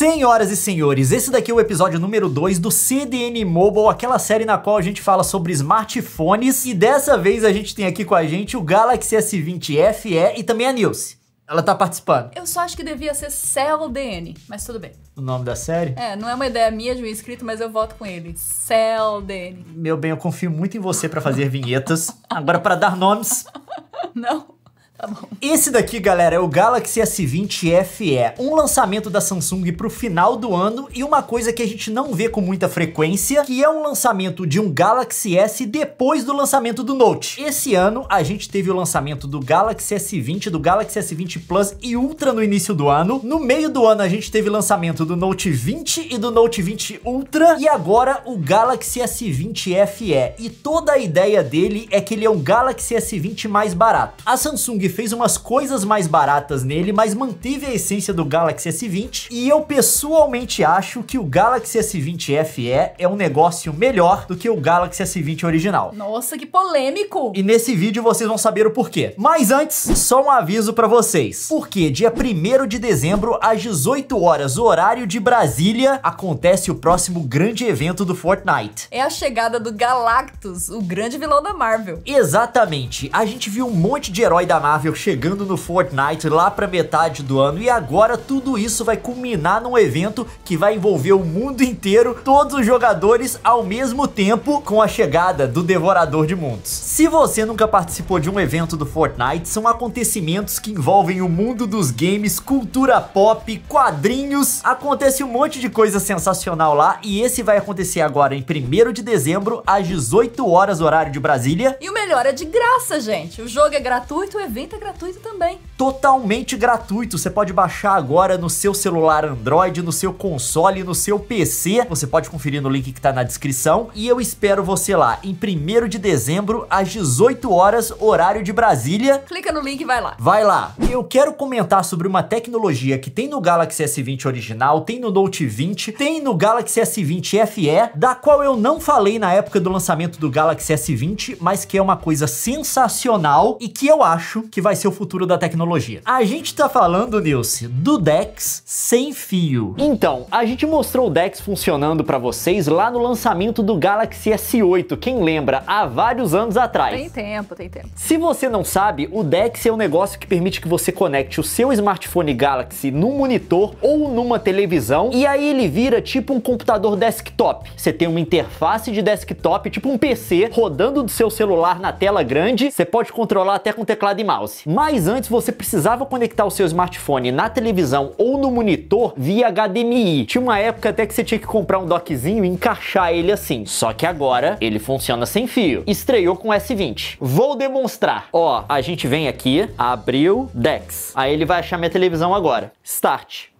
Senhoras e senhores, esse daqui é o episódio número 2 do CDN Mobile, aquela série na qual a gente fala sobre smartphones e dessa vez a gente tem aqui com a gente o Galaxy S20 FE e também a Nilce. Ela tá participando. Eu só acho que devia ser Cell DN, mas tudo bem. O nome da série? É, não é uma ideia minha de um inscrito, mas eu voto com ele. Cell DN. Meu bem, eu confio muito em você para fazer vinhetas. Agora para dar nomes. não. Tá Esse daqui, galera, é o Galaxy S20 FE, um lançamento da Samsung pro final do ano e uma coisa que a gente não vê com muita frequência, que é um lançamento de um Galaxy S depois do lançamento do Note. Esse ano a gente teve o lançamento do Galaxy S20, do Galaxy S20 Plus e Ultra no início do ano. No meio do ano a gente teve lançamento do Note 20 e do Note 20 Ultra e agora o Galaxy S20 FE. E toda a ideia dele é que ele é um Galaxy S20 mais barato. A Samsung fez umas coisas mais baratas nele, mas manteve a essência do Galaxy S20. E eu pessoalmente acho que o Galaxy S20 FE é um negócio melhor do que o Galaxy S20 original. Nossa, que polêmico! E nesse vídeo vocês vão saber o porquê. Mas antes, só um aviso para vocês. Porque dia 1 de dezembro, às 18 horas, horário de Brasília, acontece o próximo grande evento do Fortnite. É a chegada do Galactus, o grande vilão da Marvel. Exatamente. A gente viu um monte de herói da Marvel Marvel chegando no Fortnite lá pra metade do ano e agora tudo isso vai culminar num evento que vai envolver o mundo inteiro, todos os jogadores ao mesmo tempo com a chegada do Devorador de Mundos. Se você nunca participou de um evento do Fortnite, são acontecimentos que envolvem o mundo dos games, cultura pop, quadrinhos, acontece um monte de coisa sensacional lá e esse vai acontecer agora em 1 de dezembro às 18 horas horário de Brasília. E o melhor é de graça, gente. O jogo é gratuito, o evento ferramenta gratuita também. Totalmente gratuito, você pode baixar agora no seu celular Android, no seu console, no seu PC. Você pode conferir no link que tá na descrição. E eu espero você lá em 1 de dezembro, às 18 horas, horário de Brasília. Clica no link e vai lá. Vai lá. Eu quero comentar sobre uma tecnologia que tem no Galaxy S20 original, tem no Note 20, tem no Galaxy S20 FE, da qual eu não falei na época do lançamento do Galaxy S20, mas que é uma coisa sensacional e que eu acho que que vai ser o futuro da tecnologia. A gente tá falando, Nilce, do DeX sem fio. Então, a gente mostrou o DeX funcionando para vocês lá no lançamento do Galaxy S8, quem lembra, há vários anos atrás. Tem tempo, tem tempo. Se você não sabe, o DeX é um negócio que permite que você conecte o seu smartphone Galaxy num monitor ou numa televisão e aí ele vira tipo um computador desktop. Você tem uma interface de desktop, tipo um PC, rodando do seu celular na tela grande, você pode controlar até com teclado e mouse mouse. Mas antes você precisava conectar o seu smartphone na televisão ou no monitor via HDMI. Tinha uma época até que você tinha que comprar um dockzinho e encaixar ele assim. Só que agora ele funciona sem fio. Estreou com S20. Vou demonstrar. Ó, a gente vem aqui, abriu, DeX. Aí ele vai achar minha televisão agora. Start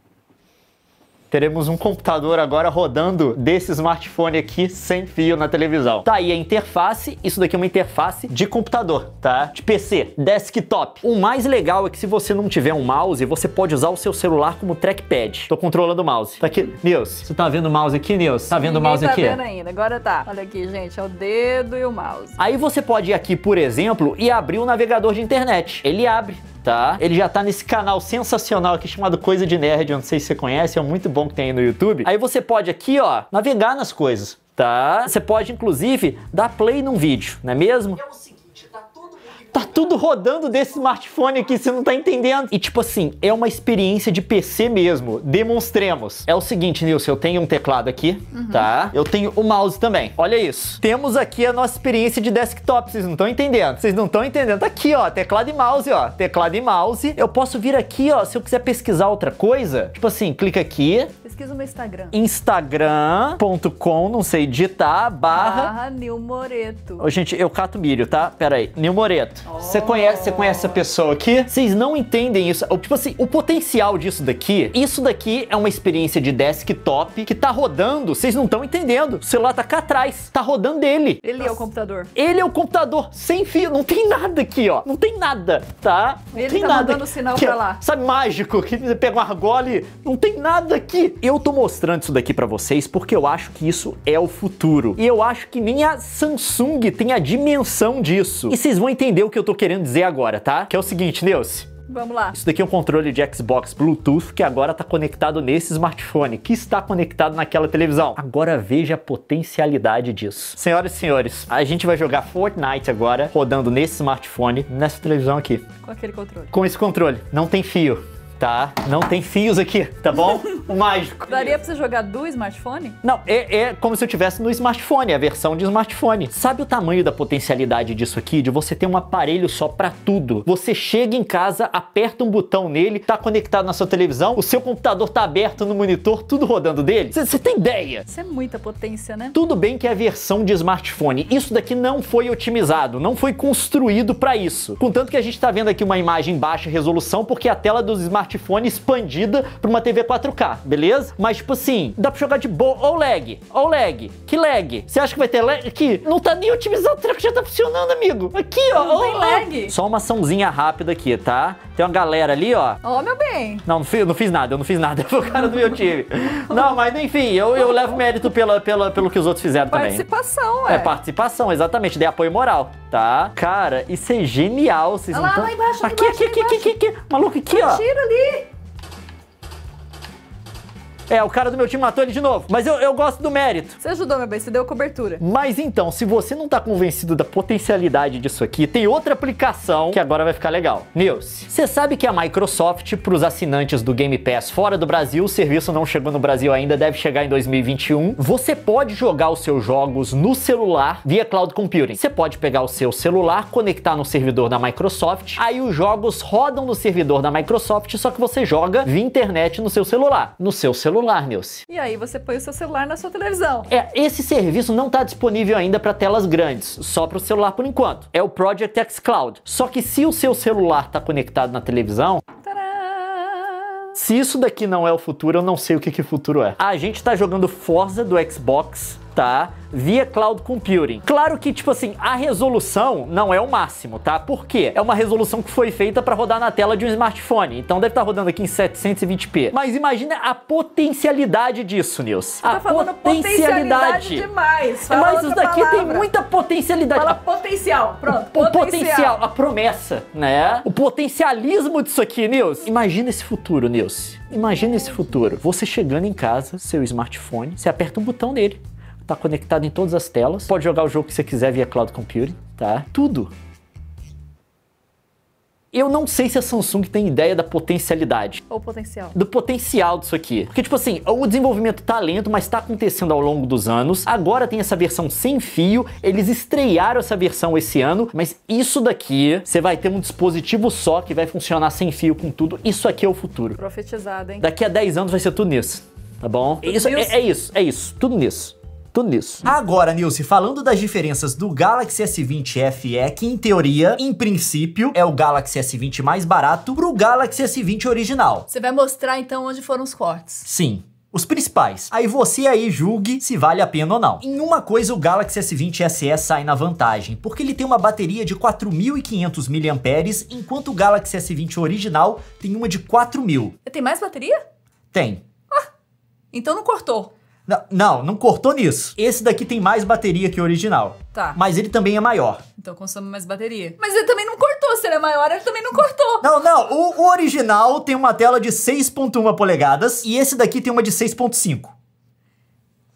teremos um computador agora rodando desse smartphone aqui sem fio na televisão. Tá aí a interface, isso daqui é uma interface de computador, tá? De PC, desktop. O mais legal é que se você não tiver um mouse, você pode usar o seu celular como trackpad. Tô controlando o mouse. Tá aqui, Nils. Você tá vendo o mouse aqui, Nils? Tá vendo o mouse tá aqui? Tá vendo ainda, agora tá. Olha aqui, gente, é o dedo e o mouse. Aí você pode ir aqui, por exemplo, e abrir o navegador de internet. Ele abre, tá? Ele já tá nesse canal sensacional aqui chamado Coisa de Nerd, eu não sei se você conhece, é muito bom bom que tem aí no YouTube. Aí você pode aqui, ó, navegar nas coisas, tá? Você pode, inclusive, dar play num vídeo, não é mesmo? É o seguinte tá tudo rodando desse smartphone aqui, você não tá entendendo. E tipo assim, é uma experiência de PC mesmo. Demonstremos. É o seguinte, Nilson, eu tenho um teclado aqui, uhum. tá? Eu tenho o mouse também. Olha isso. Temos aqui a nossa experiência de desktop, vocês não estão entendendo. Vocês não estão entendendo. Tá aqui, ó, teclado e mouse, ó. Teclado e mouse. Eu posso vir aqui, ó, se eu quiser pesquisar outra coisa. Tipo assim, clica aqui, pesquisa meu Instagram? Instagram.com, não sei digitar, barra... Barra Nil Moreto. Oh, gente, eu cato milho, tá? Pera aí. Nil Moreto. Você conhece, você conhece essa pessoa aqui? Vocês não entendem isso. Tipo assim, o potencial disso daqui, isso daqui é uma experiência de desktop que tá rodando, vocês não estão entendendo. O celular tá cá atrás, tá rodando ele. Ele Nossa. é o computador. Ele é o computador, sem fio, não tem nada aqui, ó. Não tem nada, tá? Não ele tem tá nada. mandando sinal que, pra lá. Sabe, mágico, que pega uma argola e não tem nada aqui eu tô mostrando isso daqui para vocês porque eu acho que isso é o futuro. E eu acho que nem a Samsung tem a dimensão disso. E vocês vão entender o que eu tô querendo dizer agora, tá? Que é o seguinte, Neuce. Vamos lá. Isso daqui é um controle de Xbox Bluetooth que agora está conectado nesse smartphone, que está conectado naquela televisão. Agora veja a potencialidade disso. Senhoras e senhores, a gente vai jogar Fortnite agora, rodando nesse smartphone, nessa televisão aqui. Com aquele controle. Com esse controle. Não tem fio tá? Não tem fios aqui, tá bom? O mágico. Daria pra você jogar do smartphone? Não, é, é como se eu tivesse no smartphone, a versão de smartphone. Sabe o tamanho da potencialidade disso aqui? De você ter um aparelho só pra tudo. Você chega em casa, aperta um botão nele, tá conectado na sua televisão, o seu computador tá aberto no monitor, tudo rodando dele. Você tem ideia? Isso é muita potência, né? Tudo bem que é a versão de smartphone. Isso daqui não foi otimizado, não foi construído para isso. Contanto que a gente tá vendo aqui uma imagem baixa resolução, porque a tela dos smartphones smartphone expandida para uma TV 4K, beleza? Mas, tipo assim, dá pra jogar de boa. Ou lag, ou lag, que lag. Você acha que vai ter lag? Aqui, não tá nem otimizado, o treco já tá funcionando, amigo. Aqui, ó. Não tem lag. Só uma açãozinha rápida aqui, tá? Tem uma galera ali, ó. Ó, oh, meu bem. Não, não fiz, não fiz nada, eu não fiz nada. Eu o cara do meu time. não, mas enfim, eu, eu levo mérito pela, pela, pelo que os outros fizeram também. Participação, é. É, participação, exatamente. Dei apoio moral, tá? Cara, isso é genial. Vocês ah, não lá, tão... lá embaixo, aqui, embaixo, aqui, aqui, aqui, aqui, aqui, aqui. Maluco, aqui, ó. Tira ali. Really? É, o cara do meu time matou ele de novo. Mas eu, eu gosto do mérito. Você ajudou, meu bem, você deu cobertura. Mas então, se você não tá convencido da potencialidade disso aqui, tem outra aplicação que agora vai ficar legal. News, você sabe que a Microsoft, pros assinantes do Game Pass fora do Brasil, o serviço não chegou no Brasil ainda, deve chegar em 2021. Você pode jogar os seus jogos no celular via cloud computing. Você pode pegar o seu celular, conectar no servidor da Microsoft, aí os jogos rodam no servidor da Microsoft, só que você joga via internet no seu celular. No seu celular celular, Nilce. E aí você põe o seu celular na sua televisão. É, esse serviço não está disponível ainda para telas grandes, só para o celular por enquanto. É o Project X Cloud. Só que se o seu celular está conectado na televisão, se isso daqui não é o futuro, eu não sei o que, que futuro é. A gente tá jogando Forza do Xbox tá? Via cloud computing. Claro que, tipo assim, a resolução não é o máximo, tá? Por quê? É uma resolução que foi feita para rodar na tela de um smartphone. Então deve estar tá rodando aqui em 720p. Mas imagina a potencialidade disso, Nils. Tá a falando potencialidade. potencialidade demais. Fala Mas isso daqui palavra. tem muita potencialidade. Fala potencial. Pronto. O, potencial. potencial, a promessa, né? O potencialismo disso aqui, Nils. Imagina esse futuro, Nils. Imagina esse futuro. Você chegando em casa, seu smartphone, você aperta um botão nele tá conectado em todas as telas. Pode jogar o jogo que você quiser via cloud computing, tá? Tudo. Eu não sei se a Samsung tem ideia da potencialidade. Ou potencial. Do potencial disso aqui. Porque, tipo assim, o desenvolvimento tá lento, mas tá acontecendo ao longo dos anos. Agora tem essa versão sem fio. Eles estrearam essa versão esse ano, mas isso daqui, você vai ter um dispositivo só que vai funcionar sem fio com tudo. Isso aqui é o futuro. Profetizado, hein? Daqui a 10 anos vai ser tudo nisso. Tá bom? isso, é, é isso, é isso. Tudo nisso tudo nisso. Agora, Nilce, falando das diferenças do Galaxy S20 FE, que em teoria, em princípio, é o Galaxy S20 mais barato, pro Galaxy S20 original. Você vai mostrar então onde foram os cortes? Sim os principais. Aí você aí julgue se vale a pena ou não. Em uma coisa o Galaxy S20 SE sai na vantagem, porque ele tem uma bateria de 4.500 mAh, enquanto o Galaxy S20 original tem uma de 4.000. Tem mais bateria? Tem. Ah, então não cortou. Não, não, cortou nisso. Esse daqui tem mais bateria que o original. Tá. Mas ele também é maior. Então consome mais bateria. Mas ele também não cortou. Se ele é maior, ele também não cortou. Não, não. O, o original tem uma tela de 6.1 polegadas e esse daqui tem uma de 6.5.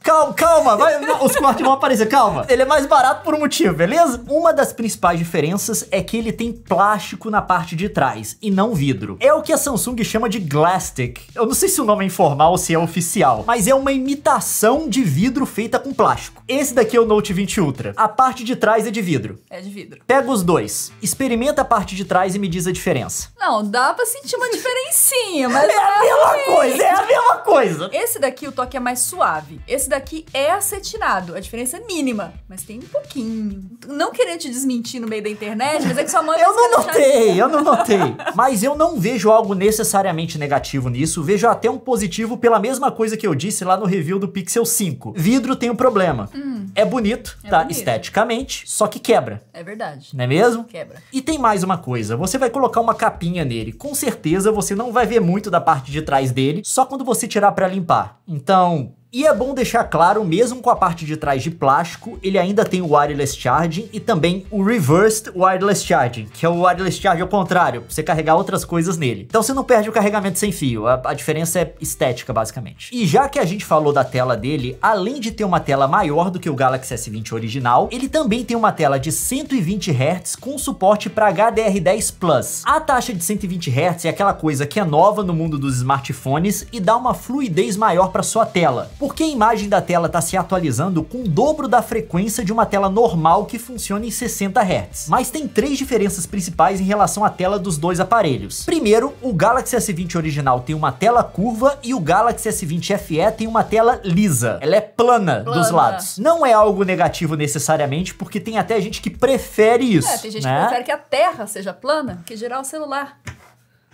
Calma, calma, vai, os cortes vão aparecer, calma. Ele é mais barato por um motivo, beleza? Uma das principais diferenças é que ele tem plástico na parte de trás e não vidro. É o que a Samsung chama de Glastic. Eu não sei se o nome é informal ou se é oficial, mas é uma imitação de vidro feita com plástico. Esse daqui é o Note 20 Ultra. A parte de trás é de vidro. É de vidro. Pega os dois, experimenta a parte de trás e me diz a diferença. Não, dá pra sentir uma diferencinha, mas... É a mesma coisa, é a mesma coisa. Esse daqui o toque é mais suave. Esse daqui é acetinado. A diferença é mínima, mas tem um pouquinho. Não querendo te desmentir no meio da internet, mas é que sua mãe... eu não notei, eu não notei. Mas eu não vejo algo necessariamente negativo nisso, vejo até um positivo pela mesma coisa que eu disse lá no review do Pixel 5. Vidro tem um problema. Hum. É bonito, é tá? Bonito. Esteticamente, só que quebra. É verdade. Não é mesmo? Quebra. E tem mais uma coisa, você vai colocar uma capinha nele. Com certeza você não vai ver muito da parte de trás dele, só quando você tirar para limpar. Então, e é bom deixar claro, mesmo com a parte de trás de plástico, ele ainda tem o wireless charging e também o reversed wireless charging, que é o wireless charging ao contrário, pra você carregar outras coisas nele. Então você não perde o carregamento sem fio, a, a diferença é estética basicamente. E já que a gente falou da tela dele, além de ter uma tela maior do que o Galaxy S20 original, ele também tem uma tela de 120 Hz com suporte para HDR10 Plus. A taxa de 120 Hz é aquela coisa que é nova no mundo dos smartphones e dá uma fluidez maior para sua tela porque a imagem da tela está se atualizando com o dobro da frequência de uma tela normal que funciona em 60 Hz. Mas tem três diferenças principais em relação à tela dos dois aparelhos. Primeiro, o Galaxy S20 original tem uma tela curva e o Galaxy S20 FE tem uma tela lisa. Ela é plana, plana. dos lados. Não é algo negativo necessariamente, porque tem até gente que prefere é, isso. É, tem gente né? que prefere que a Terra seja plana, que girar o celular.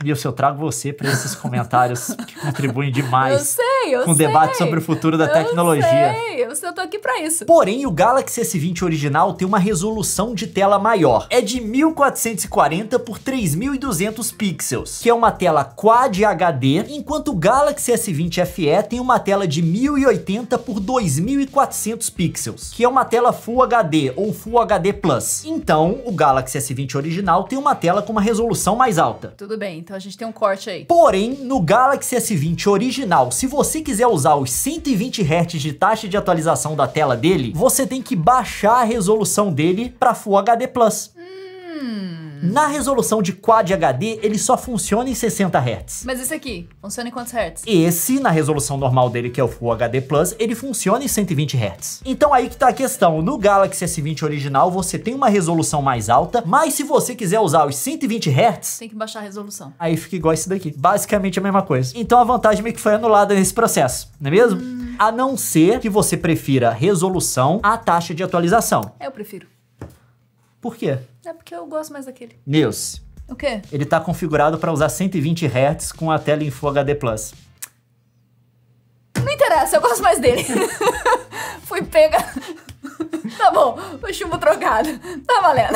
E eu trago você para esses comentários que contribuem demais. Eu sei sei, eu com sei. debate sobre o futuro da tecnologia. eu sei, eu tô aqui para isso. Porém, o Galaxy S20 original tem uma resolução de tela maior. É de 1440 por 3200 pixels, que é uma tela Quad HD, enquanto o Galaxy S20 FE tem uma tela de 1080 por 2400 pixels, que é uma tela Full HD ou Full HD Plus. Então, o Galaxy S20 original tem uma tela com uma resolução mais alta. Tudo bem, então a gente tem um corte aí. Porém, no Galaxy S20 original, se você você quiser usar os 120 Hz de taxa de atualização da tela dele, você tem que baixar a resolução dele para Full HD+. Hum... Na resolução de Quad HD, ele só funciona em 60 Hz. Mas esse aqui, funciona em quantos Hz? Esse, na resolução normal dele, que é o Full HD Plus, ele funciona em 120 Hz. Então aí que tá a questão. No Galaxy S20 original, você tem uma resolução mais alta, mas se você quiser usar os 120 Hz... Tem que baixar a resolução. Aí fica igual esse daqui. Basicamente a mesma coisa. Então a vantagem meio que foi anulada nesse processo, não é mesmo? Hum. A não ser que você prefira resolução à taxa de atualização. Eu prefiro. Por quê? É porque eu gosto mais daquele. News. O quê? Ele tá configurado para usar 120 Hz com a tela em Full HD+. Não interessa, eu gosto mais dele. Fui pega Tá bom, o chumbo trocado. Tá valendo.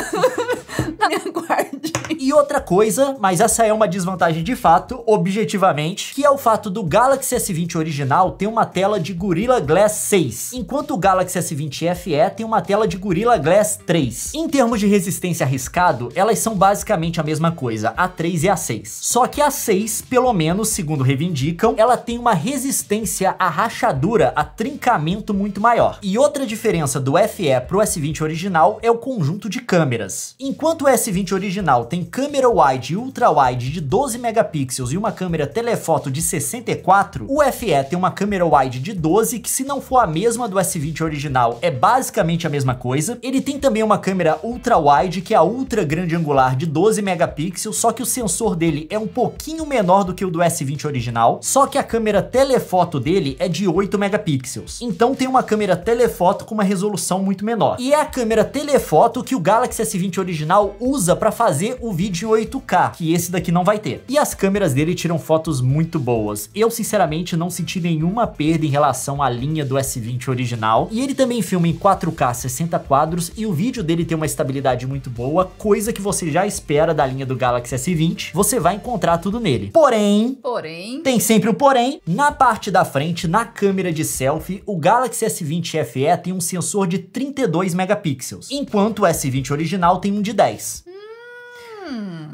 Na minha tá, guarda E outra coisa, mas essa é uma desvantagem de fato, objetivamente, que é o fato do Galaxy S20 original ter uma tela de Gorilla Glass 6, enquanto o Galaxy S20 FE tem uma tela de Gorilla Glass 3. Em termos de resistência arriscado, elas são basicamente a mesma coisa, a 3 e a 6. Só que a 6, pelo menos, segundo reivindicam, ela tem uma resistência a rachadura, a trincamento muito maior. E outra diferença do FE é, para o S20 original é o conjunto de câmeras. Enquanto o S20 original tem câmera wide e ultra wide de 12 megapixels e uma câmera telefoto de 64, o FE tem uma câmera wide de 12 que se não for a mesma do S20 original é basicamente a mesma coisa. Ele tem também uma câmera ultra wide que é a ultra grande angular de 12 megapixels, só que o sensor dele é um pouquinho menor do que o do S20 original, só que a câmera telefoto dele é de 8 megapixels. Então tem uma câmera telefoto com uma resolução muito muito menor. E é a câmera telefoto que o Galaxy S20 original usa para fazer o vídeo em 8K, que esse daqui não vai ter. E as câmeras dele tiram fotos muito boas. Eu sinceramente não senti nenhuma perda em relação à linha do S20 original. E ele também filma em 4K 60 quadros e o vídeo dele tem uma estabilidade muito boa, coisa que você já espera da linha do Galaxy S20. Você vai encontrar tudo nele. Porém, porém, tem sempre um porém. Na parte da frente, na câmera de selfie, o Galaxy S20 FE tem um sensor de 30 32 megapixels, enquanto o S20 original tem um de 10.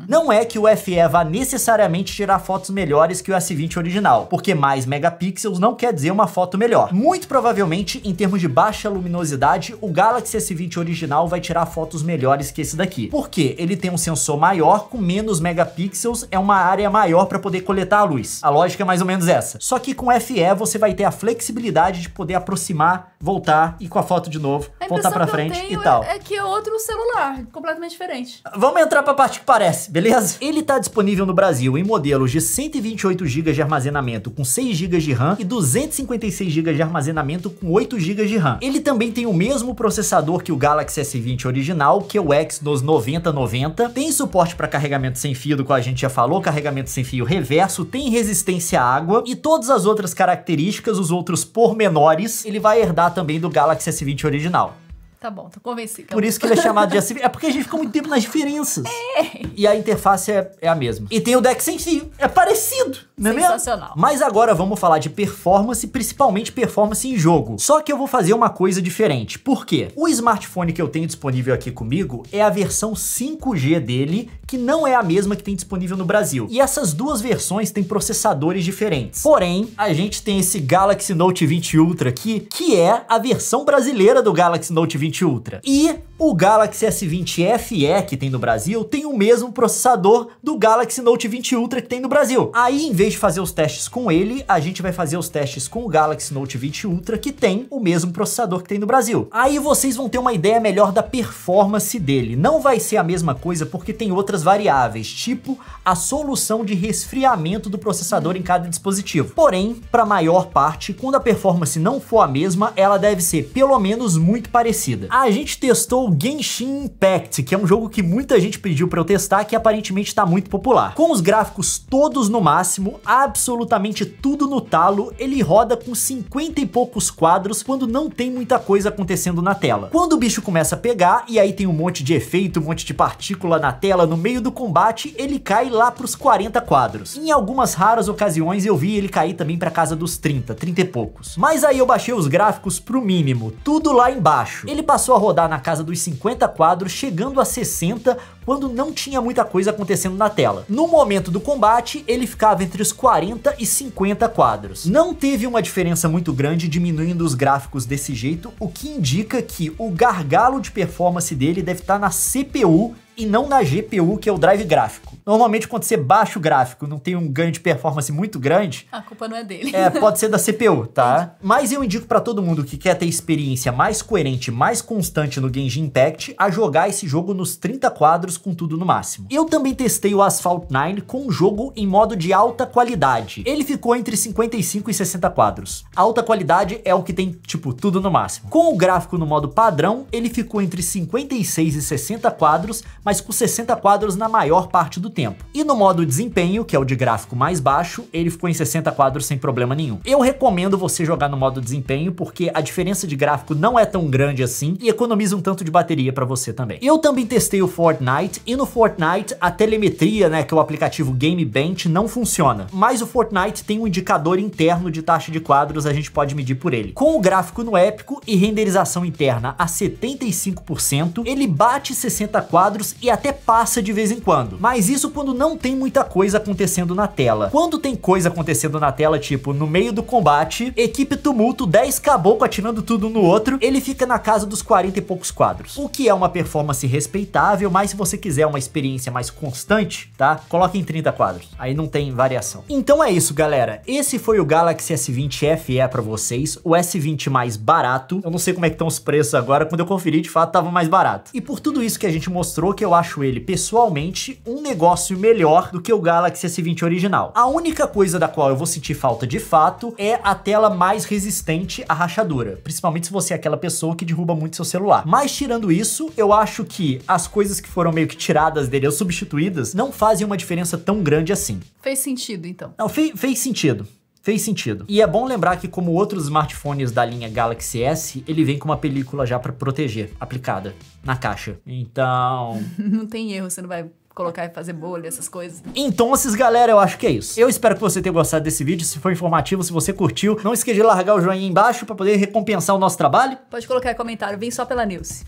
Não é que o FE vá necessariamente tirar fotos melhores que o S20 original, porque mais megapixels não quer dizer uma foto melhor. Muito provavelmente, em termos de baixa luminosidade, o Galaxy S20 original vai tirar fotos melhores que esse daqui, porque ele tem um sensor maior com menos megapixels, é uma área maior para poder coletar a luz. A lógica é mais ou menos essa. Só que com o FE você vai ter a flexibilidade de poder aproximar, voltar e com a foto de novo, a voltar para frente e tal. É, é que é outro celular, completamente diferente. Vamos entrar para a parte que parece, beleza? Ele está disponível no Brasil em modelos de 128 GB de armazenamento com 6 GB de RAM e 256 GB de armazenamento com 8 GB de RAM. Ele também tem o mesmo processador que o Galaxy S20 original, que é o Exynos 9090, tem suporte para carregamento sem fio, do qual a gente já falou, carregamento sem fio reverso, tem resistência à água e todas as outras características, os outros pormenores, ele vai herdar também do Galaxy S20 original. Tá bom, tô convencida. Por isso que ele é chamado de SV. Assim, é porque a gente ficou muito tempo nas diferenças. É. E a interface é, é a mesma. E tem o Deck Sense, é parecido, não é mesmo? Sensacional. Mas agora vamos falar de performance, principalmente performance em jogo. Só que eu vou fazer uma coisa diferente. Por quê? O smartphone que eu tenho disponível aqui comigo é a versão 5G dele, que não é a mesma que tem disponível no Brasil. E essas duas versões têm processadores diferentes. Porém, a gente tem esse Galaxy Note 20 Ultra aqui, que é a versão brasileira do Galaxy Note 20 20 Ultra. E o Galaxy S20 FE que tem no Brasil tem o mesmo processador do Galaxy Note 20 Ultra que tem no Brasil. Aí, em vez de fazer os testes com ele, a gente vai fazer os testes com o Galaxy Note 20 Ultra que tem o mesmo processador que tem no Brasil. Aí vocês vão ter uma ideia melhor da performance dele. Não vai ser a mesma coisa porque tem outras variáveis, tipo a solução de resfriamento do processador em cada dispositivo. Porém, para maior parte, quando a performance não for a mesma, ela deve ser pelo menos muito parecida. A gente testou Genshin Impact, que é um jogo que muita gente pediu para eu testar, que aparentemente tá muito popular. Com os gráficos todos no máximo, absolutamente tudo no talo, ele roda com 50 e poucos quadros quando não tem muita coisa acontecendo na tela. Quando o bicho começa a pegar, e aí tem um monte de efeito, um monte de partícula na tela, no meio do combate, ele cai lá pros 40 quadros. Em algumas raras ocasiões eu vi ele cair também pra casa dos 30, 30 e poucos. Mas aí eu baixei os gráficos pro mínimo, tudo lá embaixo. Ele passou a rodar na casa dos 50 quadros, chegando a 60 quando não tinha muita coisa acontecendo na tela. No momento do combate, ele ficava entre os 40 e 50 quadros. Não teve uma diferença muito grande diminuindo os gráficos desse jeito, o que indica que o gargalo de performance dele deve estar na CPU e não na GPU, que é o drive gráfico. Normalmente, quando você baixa o gráfico, não tem um ganho de performance muito grande. A culpa não é dele. É, pode ser da CPU, tá? Mas eu indico para todo mundo que quer ter experiência mais coerente, mais constante no Genshin Impact, a jogar esse jogo nos 30 quadros com tudo no máximo. Eu também testei o Asphalt 9 com um jogo em modo de alta qualidade. Ele ficou entre 55 e 60 quadros. Alta qualidade é o que tem, tipo, tudo no máximo. Com o gráfico no modo padrão, ele ficou entre 56 e 60 quadros, mas mas com 60 quadros na maior parte do tempo. E no modo desempenho, que é o de gráfico mais baixo, ele ficou em 60 quadros sem problema nenhum. Eu recomendo você jogar no modo desempenho, porque a diferença de gráfico não é tão grande assim e economiza um tanto de bateria para você também. Eu também testei o Fortnite e no Fortnite a telemetria, né, que é o aplicativo Game Bench, não funciona. Mas o Fortnite tem um indicador interno de taxa de quadros, a gente pode medir por ele. Com o gráfico no épico e renderização interna a 75%, ele bate 60 quadros e até passa de vez em quando. Mas isso quando não tem muita coisa acontecendo na tela. Quando tem coisa acontecendo na tela, tipo, no meio do combate, equipe tumulto, 10 caboclo atirando tudo no outro, ele fica na casa dos 40 e poucos quadros. O que é uma performance respeitável, mas se você quiser uma experiência mais constante, tá? Coloque em 30 quadros. Aí não tem variação. Então é isso, galera. Esse foi o Galaxy S20 FE para vocês, o S20 mais barato. Eu não sei como é que estão os preços agora, quando eu conferi, de fato, tava mais barato. E por tudo isso que a gente mostrou, porque eu acho ele, pessoalmente, um negócio melhor do que o Galaxy S20 original. A única coisa da qual eu vou sentir falta de fato é a tela mais resistente à rachadura, principalmente se você é aquela pessoa que derruba muito seu celular. Mas tirando isso, eu acho que as coisas que foram meio que tiradas dele ou substituídas não fazem uma diferença tão grande assim. Fez sentido, então. Não, fe fez sentido fez sentido. E é bom lembrar que, como outros smartphones da linha Galaxy S, ele vem com uma película já para proteger, aplicada na caixa. Então. não tem erro, você não vai colocar e fazer bolha, essas coisas. Então, esses galera, eu acho que é isso. Eu espero que você tenha gostado desse vídeo. Se foi informativo, se você curtiu, não esqueça de largar o joinha embaixo para poder recompensar o nosso trabalho. Pode colocar comentário, vem só pela news.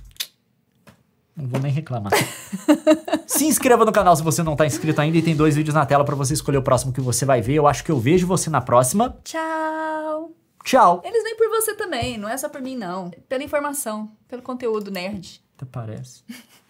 Não vou nem reclamar. Se inscreva no canal se você não tá inscrito ainda e tem dois vídeos na tela para você escolher o próximo que você vai ver. Eu acho que eu vejo você na próxima. Tchau. Tchau. Eles vêm por você também, não é só por mim não. Pela informação, pelo conteúdo nerd. Até parece.